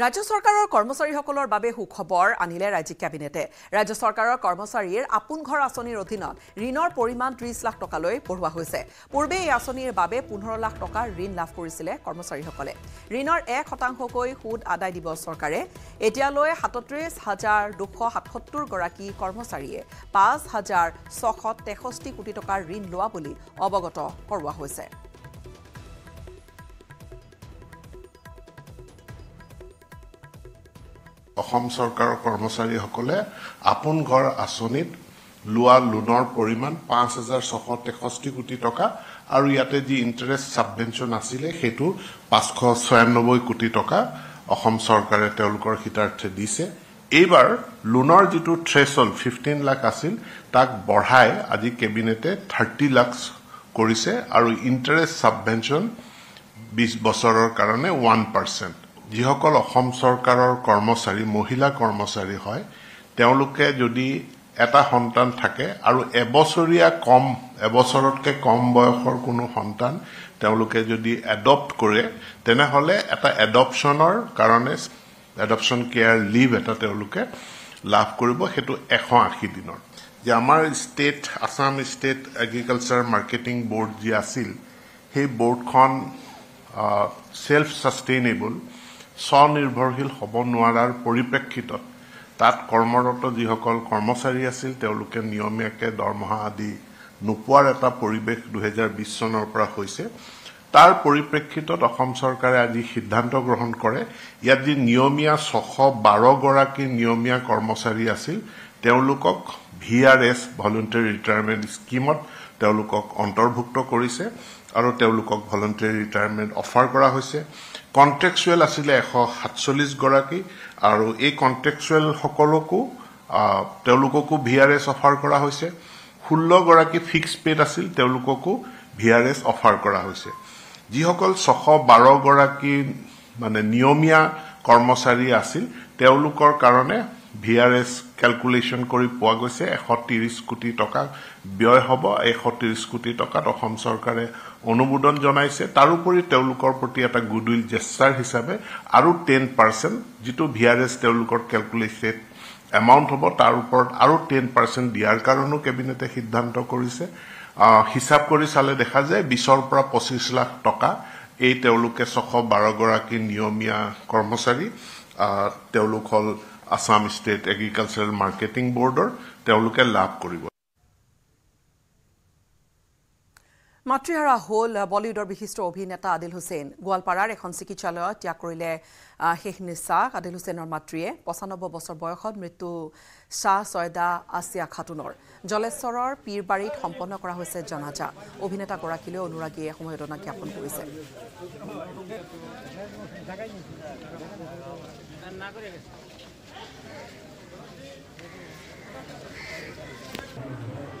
ৰাজ্য চৰকাৰৰ কৰ্মচাৰীসকলৰ বাবে সুখবৰ আনিলে ৰাজ্যিক কেবিনেটে ৰাজ্য চৰকাৰৰ কৰ্মচাৰীৰ আপোন ঘৰ আঁচনিৰ অধীনত ঋণৰ পৰিমাণ ত্ৰিছ লাখ টকালৈ বঢ়োৱা হৈছে পূৰ্বে এই আঁচনিৰ বাবে পোন্ধৰ লাখ টকাৰ ঋণ লাভ কৰিছিলে কৰ্মচাৰীসকলে ঋণৰ এক শতাংশকৈ সুদ আদায় দিব চৰকাৰে এতিয়ালৈ সাতত্ৰিছ হাজাৰ দুশ সাতসত্তৰ গৰাকী কৰ্মচাৰীয়ে পাঁচ হাজাৰ ছশ তেষষ্ঠি কোটি টকাৰ ঋণ লোৱা বুলি অৱগত কৰোৱা হৈছে অসম চৰকাৰৰ কৰ্মচাৰীসকলে আপোন ঘৰ আঁচনিত লোৱা লোনৰ পৰিমাণ পাঁচ হাজাৰ ছশ তেষষ্ঠি কোটি টকা আৰু ইয়াতে যি ইণ্টাৰেষ্ট ছাবভেনশ্যন আছিলে সেইটো পাঁচশ ছয়ান্নব্বৈ কোটি টকা অসম চৰকাৰে তেওঁলোকৰ হিতাৰ্থে দিছে এইবাৰ লোনৰ যিটো থ্ৰেছ হল ফিফটিন লাখ আছিল তাক বঢ়াই আজি কেবিনেটে থাৰ্টি লাখ কৰিছে আৰু ইণ্টাৰেষ্ট ছাবভেনশ্যন বিছ বছৰৰ কাৰণে ওৱান পাৰ্চেণ্ট যিসকল অসম চৰকাৰৰ কৰ্মচাৰী মহিলা কৰ্মচাৰী হয় তেওঁলোকে যদি এটা সন্তান থাকে আৰু এবছৰীয়া কম এবছৰতকৈ কম বয়সৰ কোনো সন্তান তেওঁলোকে যদি এডপ্ট কৰে তেনেহ'লে এটা এডপশ্যনৰ কাৰণে এডপশ্যন কেয়াৰ লিভ এটা তেওঁলোকে লাভ কৰিব সেইটো এশ আশী দিনৰ যে আমাৰ state Assam state agriculture marketing board যি আছিল সেই বৰ্ডখন ছেল্ফ ছাষ্টেইনেবল স্বনিৰ্ভৰশীল হ'ব নোৱাৰাৰ পৰিপ্ৰেক্ষিতত তাত কৰ্মৰত যিসকল কৰ্মচাৰী আছিল তেওঁলোকে নিয়মীয়াকৈ দৰমহা আদি নোপোৱাৰ এটা পৰিৱেশ দুহেজাৰ বিশ চনৰ পৰা হৈছে তাৰ পৰিপ্ৰেক্ষিতত অসম চৰকাৰে আজি সিদ্ধান্ত গ্ৰহণ কৰে ইয়াত যি নিয়মীয়া ছশ বাৰগৰাকী নিয়মীয়া কৰ্মচাৰী আছিল তেওঁলোকক V R S voluntary retirement স্কীমত তেওঁলোকক অন্তৰ্ভুক্ত কৰিছে আৰু তেওঁলোকক ভলণ্টিয়াৰী ৰিটায়াৰমেণ্ট অফাৰ কৰা হৈছে কণ্ট্ৰেকচুৱেল আছিলে এশ সাতচল্লিছগৰাকী আৰু এই কণ্ট্ৰেকচুৱেলসকলকো তেওঁলোককো ভি আৰ এছ অফাৰ কৰা হৈছে ষোল্লগৰাকী ফিক্স পেড আছিল তেওঁলোককো ভি আৰ এছ অফাৰ কৰা হৈছে যিসকল ছশ বাৰগৰাকী মানে নিয়মীয়া কৰ্মচাৰী আছিল তেওঁলোকৰ কাৰণে ভি আৰ এছ কেলকুলেশ্যন কৰি পোৱা গৈছে এশ ত্ৰিছ কোটি টকা ব্যয় হ'ব এশ ত্ৰিছ কোটি টকাত অসম চৰকাৰে অনুমোদন জনাইছে তাৰোপৰি তেওঁলোকৰ প্ৰতি এটা গুড উইল জেষ্টাৰ হিচাপে আৰু টেন পাৰ্চেণ্ট যিটো ভি আৰ এছ তেওঁলোকৰ কেলকুলেশ্যন এমাউণ্ট হ'ব তাৰ ওপৰত আৰু টেন পাৰ্চেণ্ট দিয়াৰ কাৰণেও কেবিনেটে সিদ্ধান্ত কৰিছে হিচাপ কৰি চালে দেখা যায় বিছৰ পৰা পঁচিছ লাখ টকা এই তেওঁলোকে ছশ বাৰগৰাকী নিয়মীয়া কৰ্মচাৰী তেওঁলোক হ'ল আছাম ষ্টেট এগ্ৰিকালচাৰেল মাৰ্কেটিং বৰ্ডৰ তেওঁলোকে লাভ কৰিব মাতৃহাৰা হ'ল বলিউডৰ বিশিষ্ট অভিনেতা আদিল হুছেইন গোৱালপাৰাৰ এখন চিকিৎসালয়ত ত্যাগ কৰিলে শেষ নিশ্বাস আদিল হুছেইনৰ মাতৃয়ে পঁচানব্বৈ বছৰ বয়সত মৃত্যু শ্বাহ ছয়দা আছিয়া খাতুনৰ জলেশ্বৰৰ পীৰবাৰীত সম্পন্ন কৰা হৈছে জনাজা অভিনেতাগৰাকীলৈ অনুৰাগীয়ে সমবেদনা জ্ঞাপন কৰিছে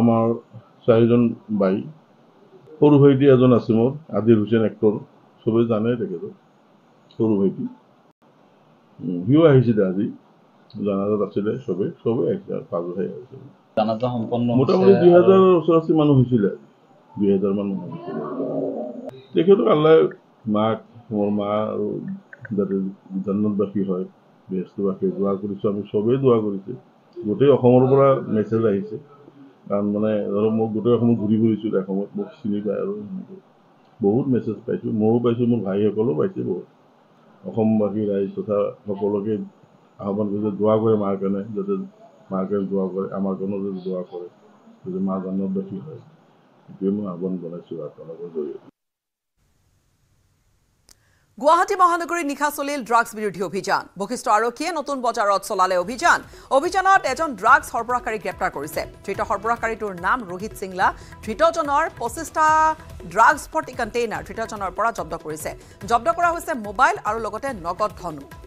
আমাৰ চাৰিজন বাই সৰু ভাইটি এজন আছে মোৰ আদিল হুছেইন এক্টৰ চবেই জানে তেখেতক সৰু ভাইটি সিও আহিছিলে আজি জনাজাত আছিলে চবেই চবেই আহিছিলে পাঁচ ভাই আহিছিলে মোটামুটি দুই হাজাৰ ওচৰা ওচৰি মানুহ হৈছিলে দুই হাজাৰ মানুহ হৈছিলে তেখেতক আল্লাহ মাক মোৰ মা আৰু যাতে জান্নাতবাসী হয় বৃহস্পতিবাসী দোৱা কৰিছোঁ আমি চবেই দোৱা কৰিছোঁ গোটেই অসমৰ পৰা মেছেজ আহিছে কাৰণ মানে ধৰক মই গোটেই অসমত ঘূৰি ফুৰিছোঁ এসময়ত মোক চিনি পায় আৰু বহুত মেছেজ পাইছোঁ ময়ো পাইছোঁ মোৰ ভাইসকলেও পাইছে বহুত অসমবাসী ৰাইজ তথা সকলোকে আহ্বান কৰিছে দোৱা কৰে মাৰ কাৰণে যাতে মাৰ কাৰণে দোৱা কৰে আমাৰ কাৰণেও যাতে দোৱা কৰে যাতে মা জন্মত বাকী হয় সেইটোৱে মই আহ্বান জনাইছোঁ আপোনালোকৰ জৰিয়তে গুৱাহাটী মহানগৰীত নিশা চলিল ড্ৰাগছ বিৰোধী অভিযান বশিষ্ঠ আৰক্ষীয়ে নতুন বজাৰত চলালে অভিযান অভিযানত এজন ড্ৰাগছ সৰবৰাহকাৰী গ্ৰেপ্তাৰ কৰিছে ধৃত সৰবৰাহকাৰীটোৰ নাম ৰোহিত চিংলা ধৃতজনৰ পঁচিছটা ড্ৰাগছ ভৰ্তি কণ্টেইনাৰ ধৃতজনৰ পৰা জব্দ কৰিছে জব্দ কৰা হৈছে মোবাইল আৰু লগতে নগদ ধনো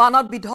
বানত বিধ